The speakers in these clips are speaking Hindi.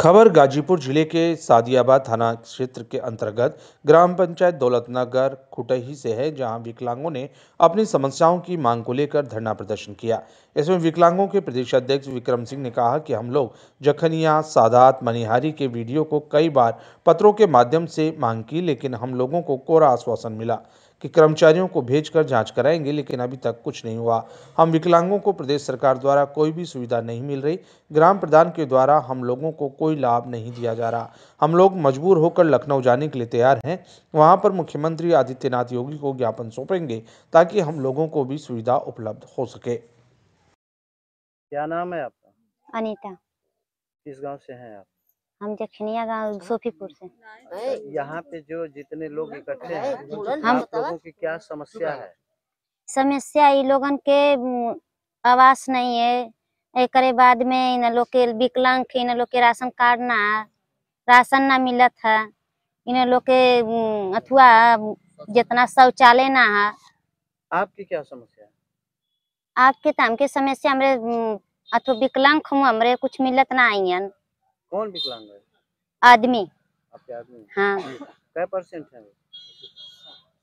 खबर गाजीपुर जिले के सादियाबाद थाना क्षेत्र के अंतर्गत ग्राम पंचायत दौलतनगर खुटही से है जहां विकलांगों ने अपनी समस्याओं की मांग को लेकर धरना प्रदर्शन किया इसमें विकलांगों के प्रदेश अध्यक्ष विक्रम सिंह ने कहा कि हम लोग जखनिया सादात मनिहारी के वीडियो को कई बार पत्रों के माध्यम से मांग की लेकिन हम लोगों को कोरा आश्वासन मिला कि कर्मचारियों को भेजकर जांच कराएंगे लेकिन अभी तक कुछ नहीं हुआ हम विकलांगों को प्रदेश सरकार द्वारा कोई भी सुविधा नहीं मिल रही ग्राम प्रधान के द्वारा हम लोगों को कोई लाभ नहीं दिया जा रहा हम लोग मजबूर होकर लखनऊ जाने के लिए तैयार हैं वहाँ पर मुख्यमंत्री आदित्यनाथ योगी को ज्ञापन सौंपेंगे ताकि हम लोगों को भी सुविधा उपलब्ध हो सके क्या नाम है आपका अनिता किस गाँव से है आप हम जखनिया गांव हाँ। सोफीपुर से यहाँ पे जो जितने लोग इकट्ठे हैं हम लोगों की क्या समस्या है समस्या ये लोगन के आवास नहीं है एक बाद में इन लोग के विकलांग इन लोग के राशन कार्ड ना राशन ना मिलत है इन लोग के अथवा जितना शौचालय ना है आपकी क्या समस्या है आपके तो हमके समस्या हमारे अथवा विकलांग हमारे कुछ मिलत ना आईन कौन विकलांग है आदमी आपके आदमी हाँ कै परसेंट है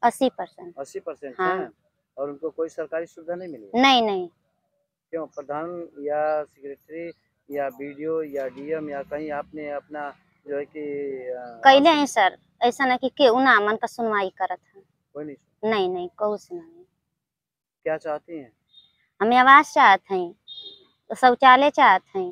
अस्सी परसेंट अस्सी परसेंट हाँ। और उनको कोई सरकारी सुविधा नहीं मिली नहीं नहीं क्यों प्रधान या सेक्रेटरी या बीडीओ या डीएम या कहीं आपने अपना जो है कि कहले हैं सर ऐसा ना कि के उना मन का सुनवाई करत है कोई नहीं नहीं नहीं कहू सुनवाई क्या चाहती हैं हमें आवाज चाहते हैं शौचालय चाहते हैं